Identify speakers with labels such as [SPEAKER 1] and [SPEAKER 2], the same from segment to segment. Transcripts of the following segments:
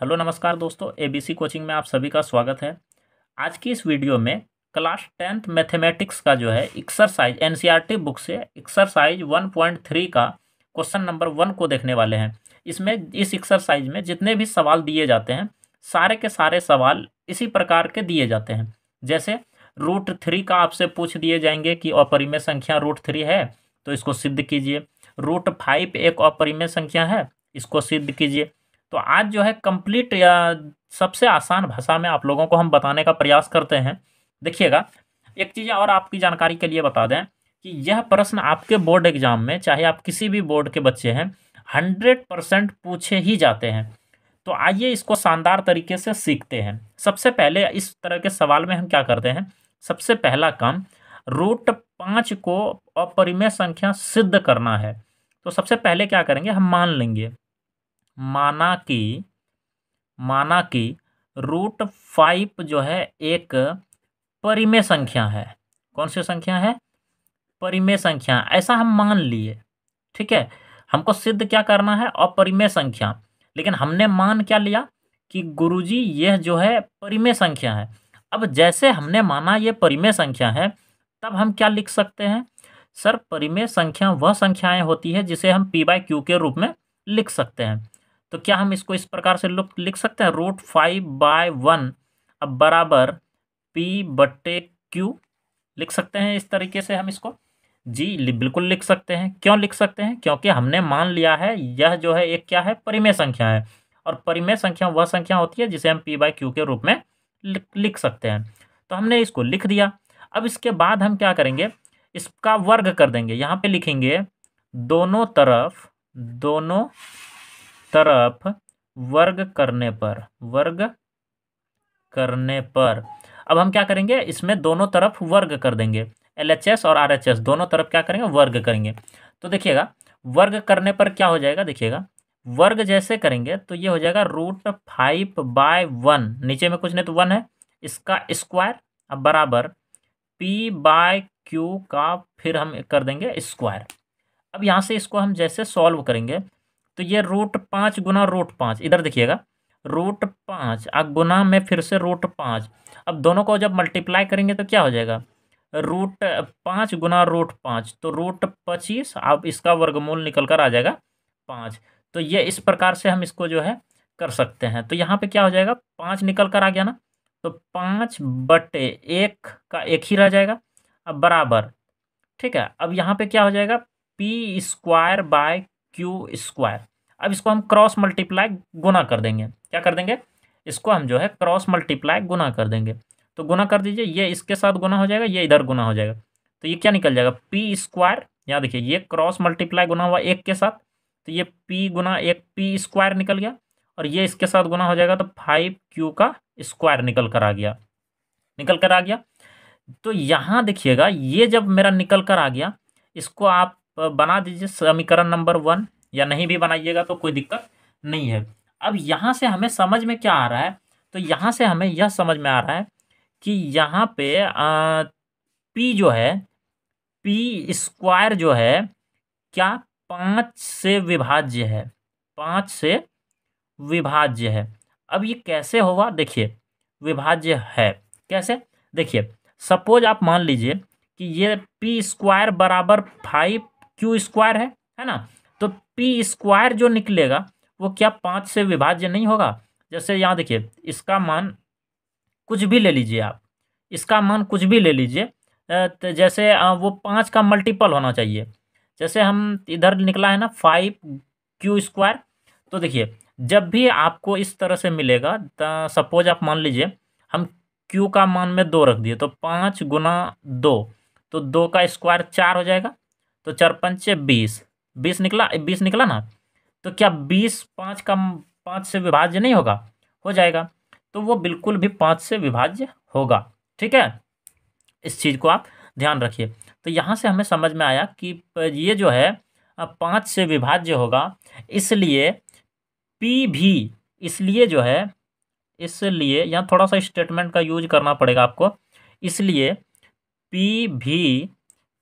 [SPEAKER 1] hello नमस्कार दोस्तों ABC coaching में आप सभी का स्वागत है आज की इस वीडियो में क्लास टेंथ मैथमेटिक्स का जो है एक्सरसाइज एनसीईआरटी बुक से एक्सरसाइज वन पॉइंट थ्री का क्वेश्चन नंबर वन को देखने वाले हैं इसमें इस एक्सरसाइज में जितने भी सवाल दिए जाते हैं सारे के सारे सवाल इसी प्रकार के दिए जाते हैं जैसे रूट थ्री का आपसे पूछ दिए जाएंगे कि अपरिमय संख्या रूट थ्री है तो इसको सिद्ध कीजिए रूट फाइव एक अपरिमय संख्या है इसको सिद्ध कीजिए तो आज जो है कंप्लीट या सबसे आसान भाषा में आप लोगों को हम बताने का प्रयास करते हैं देखिएगा एक चीज़ और आपकी जानकारी के लिए बता दें कि यह प्रश्न आपके बोर्ड एग्जाम में चाहे आप किसी भी बोर्ड के बच्चे हैं हंड्रेड परसेंट पूछे ही जाते हैं तो आइए इसको शानदार तरीके से सीखते हैं सबसे पहले इस तरह के सवाल में हम क्या करते हैं सबसे पहला काम रूट पाँच को अपरिमेय संख्या सिद्ध करना है तो सबसे पहले क्या करेंगे हम मान लेंगे माना कि माना कि रूट फाइव जो है एक परिमेय संख्या है कौन सी संख्या है परिमेय संख्या ऐसा हम मान लिए ठीक है हमको सिद्ध क्या करना है अपरिमेय संख्या लेकिन हमने मान क्या लिया कि गुरुजी यह जो है परिमेय संख्या है अब जैसे हमने माना यह परिमेय संख्या है तब हम क्या लिख सकते हैं सर परिमेय संख्या वह संख्याएं होती है जिसे हम पी बाय क्यू के रूप में लिख सकते हैं तो क्या हम इसको इस प्रकार से लिख सकते हैं रूट फाइव बाय वन अब बराबर पी बट्टे क्यू लिख सकते हैं इस तरीके से हम इसको जी बिल्कुल लिख सकते हैं क्यों लिख सकते हैं क्योंकि हमने मान लिया है यह जो है एक क्या है परिमेय संख्या है और परिमेय संख्या वह संख्या होती है जिसे हम पी बाय क्यू के रूप में लिख सकते हैं तो हमने इसको लिख दिया अब इसके बाद हम क्या करेंगे इसका वर्ग कर देंगे यहाँ पे लिखेंगे दोनों तरफ दोनों तरफ वर्ग करने पर वर्ग करने पर अब हम क्या करेंगे इसमें दोनों तरफ वर्ग कर देंगे एल और आर दोनों तरफ क्या करेंगे वर्ग करेंगे तो देखिएगा वर्ग करने पर क्या हो जाएगा देखिएगा वर्ग जैसे करेंगे तो ये हो जाएगा रूट फाइव बाय वन नीचे में कुछ नहीं तो वन है इसका स्क्वायर अब बराबर पी बाय क्यू का फिर हम कर देंगे स्क्वायर अब यहाँ से इसको हम जैसे सॉल्व करेंगे तो ये रूट पाँच गुना रूट पाँच इधर देखिएगा रूट पाँच अब गुना में फिर से रूट पाँच अब दोनों को जब मल्टीप्लाई करेंगे तो क्या हो जाएगा रूट पाँच गुना रूट पाँच तो रूट पच्चीस अब इसका वर्गमूल निकल कर आ जाएगा पाँच तो ये इस प्रकार से हम इसको जो है कर सकते हैं तो यहाँ पे क्या हो जाएगा पाँच निकल कर आ गया ना तो पाँच बटे एक का एक ही रह जाएगा अब बराबर ठीक है अब यहाँ पे क्या हो जाएगा P square by Q square अब इसको हम क्रॉस मल्टीप्लाई गुना कर देंगे क्या कर देंगे इसको हम जो है क्रॉस मल्टीप्लाई गुना कर देंगे तो गुना कर दीजिए ये इसके साथ गुना हो जाएगा ये इधर गुना हो जाएगा तो ये क्या निकल जाएगा पी स्क्वायर यहाँ देखिए ये क्रॉस मल्टीप्लाई गुना हुआ एक के साथ तो ये पी गुना एक पी स्क्वायर निकल गया और ये इसके साथ गुना हो जाएगा तो फाइव क्यू का स्क्वायर निकल कर आ गया निकल कर आ गया तो यहाँ देखिएगा ये जब मेरा निकल कर आ गया इसको आप तो बना दीजिए समीकरण नंबर वन या नहीं भी बनाइएगा तो कोई दिक्कत नहीं है अब यहाँ से हमें समझ में क्या आ रहा है तो यहाँ से हमें यह समझ में आ रहा है कि यहाँ पे आ, पी जो है पी स्क्वायर जो है क्या पाँच से विभाज्य है पाँच से विभाज्य है अब ये कैसे होगा देखिए विभाज्य है कैसे देखिए सपोज आप मान लीजिए कि ये पी स्क्वायर बराबर फाइव क्यू स्क्वायर है है ना तो पी स्क्वायर जो निकलेगा वो क्या पाँच से विभाज्य नहीं होगा जैसे यहाँ देखिए इसका मान कुछ भी ले लीजिए आप इसका मान कुछ भी ले लीजिए तो जैसे वो पाँच का मल्टीपल होना चाहिए जैसे हम इधर निकला है ना फाइव क्यू स्क्वायर तो देखिए जब भी आपको इस तरह से मिलेगा सपोज आप मान लीजिए हम क्यू का मान में दो रख दिए तो पाँच गुना दो तो दो का स्क्वायर चार हो जाएगा तो चार पंच बीस बीस निकला बीस निकला ना तो क्या बीस पाँच का पाँच से विभाज्य नहीं होगा हो जाएगा तो वो बिल्कुल भी पाँच से विभाज्य होगा ठीक है इस चीज़ को आप ध्यान रखिए तो यहाँ से हमें समझ में आया कि ये जो है पाँच से विभाज्य होगा इसलिए पी भी इसलिए जो है इसलिए यहाँ थोड़ा सा स्टेटमेंट का यूज करना पड़ेगा आपको इसलिए पी भी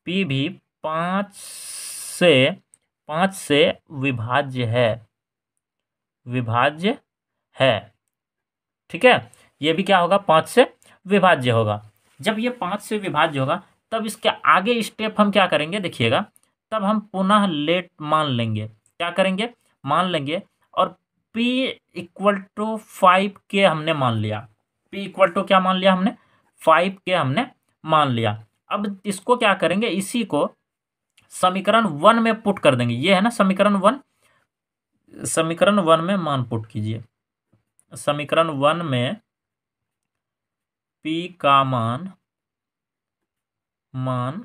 [SPEAKER 1] पी भी पाँच से पाँच से विभाज्य है विभाज्य है ठीक है ये भी क्या होगा पाँच से विभाज्य होगा जब ये पाँच से विभाज्य होगा तब इसके आगे स्टेप हम क्या करेंगे देखिएगा तब हम पुनः लेट मान लेंगे क्या करेंगे मान लेंगे और p इक्वल टू फाइव के हमने मान लिया p इक्वल टू क्या मान लिया हमने फाइव के हमने मान लिया अब इसको क्या करेंगे इसी को समीकरण वन में पुट कर देंगे ये है ना समीकरण वन समीकरण वन में मान पुट कीजिए समीकरण वन में पी का मान मान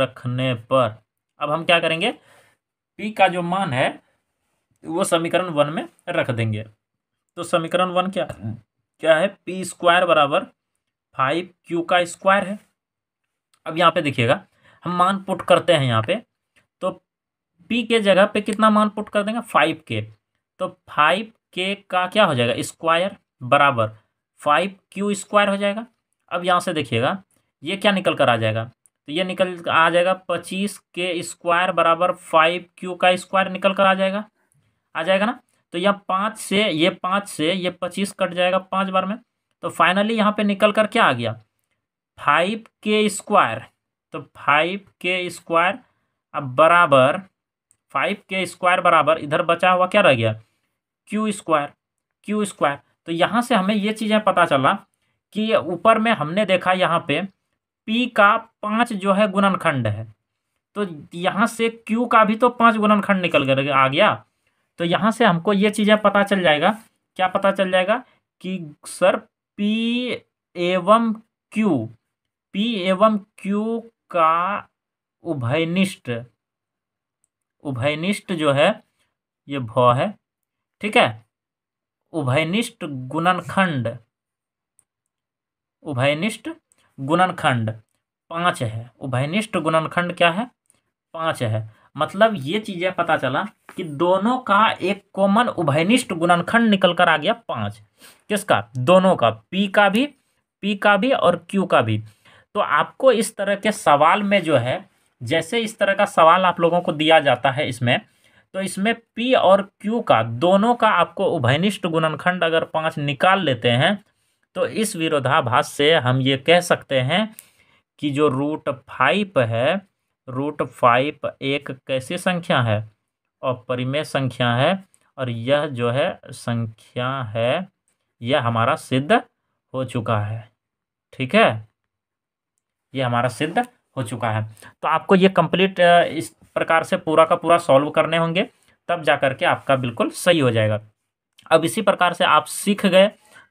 [SPEAKER 1] रखने पर अब हम क्या करेंगे पी का जो मान है वो समीकरण वन में रख देंगे तो समीकरण वन क्या क्या है पी स्क्वायर बराबर फाइव क्यू का स्क्वायर है अब यहाँ पे देखिएगा हम मान पुट करते हैं यहाँ पे पी के जगह पे कितना मान पुट कर देंगे फाइव के तो फाइव के का क्या हो जाएगा स्क्वायर बराबर फाइव क्यू स्क्वायर हो जाएगा अब यहाँ से देखिएगा ये क्या निकल कर आ जाएगा तो ये निकल आ जाएगा पच्चीस के स्क्वायर बराबर फाइव क्यू का स्क्वायर निकल कर आ जाएगा आ जाएगा ना तो यह पाँच से ये पाँच से ये पच्चीस कट जाएगा पाँच बार में तो फाइनली यहाँ पे निकल कर क्या आ गया फाइव के स्क्वायर तो फाइव के स्क्वायर अब बराबर फाइव के स्क्वायर बराबर इधर बचा हुआ क्या रह गया क्यू स्क्वायर क्यू स्क्वायर तो यहाँ से हमें ये चीज़ें पता चला कि ऊपर में हमने देखा यहाँ पे पी का पाँच जो है गुणनखंड है तो यहाँ से क्यू का भी तो पाँच गुणनखंड निकल कर आ गया तो यहाँ से हमको ये चीज़ें पता चल जाएगा क्या पता चल जाएगा कि सर पी एवं क्यू पी एवं क्यू का उभयनिष्ठ उभयनिष्ठ जो है ये भ है ठीक है उभयनिष्ठ गुणनखंड उभयनिष्ठ गुणनखंड पाँच है उभयनिष्ठ गुणनखंड क्या है पाँच है मतलब ये चीज़ें पता चला कि दोनों का एक कॉमन उभयनिष्ठ गुणनखंड निकल कर आ गया पाँच किसका दोनों का पी का भी पी का भी और क्यू का भी तो आपको इस तरह के सवाल में जो है जैसे इस तरह का सवाल आप लोगों को दिया जाता है इसमें तो इसमें पी और क्यू का दोनों का आपको उभयनिष्ठ गुणनखंड अगर पाँच निकाल लेते हैं तो इस विरोधाभास से हम ये कह सकते हैं कि जो रूट फाइव है रूट फाइव एक कैसी संख्या है और परिमेय संख्या है और यह जो है संख्या है यह हमारा सिद्ध हो चुका है ठीक है यह हमारा सिद्ध हो चुका है तो आपको ये कंप्लीट इस प्रकार से पूरा का पूरा सॉल्व करने होंगे तब जा करके आपका बिल्कुल सही हो जाएगा अब इसी प्रकार से आप सीख गए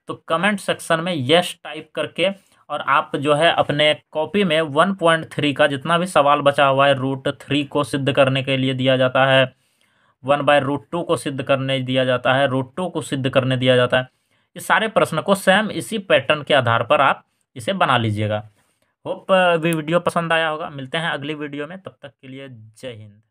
[SPEAKER 1] तो कमेंट सेक्शन में यश टाइप करके और आप जो है अपने कॉपी में वन पॉइंट थ्री का जितना भी सवाल बचा हुआ है रूट थ्री को सिद्ध करने के लिए दिया जाता है वन बाय रूट टू को सिद्ध करने दिया जाता है रूट टू को सिद्ध करने दिया जाता है इस सारे प्रश्न को सेम इसी पैटर्न के आधार पर आप इसे बना लीजिएगा होप वीडियो पसंद आया होगा मिलते हैं अगली वीडियो में तब तक के लिए जय हिंद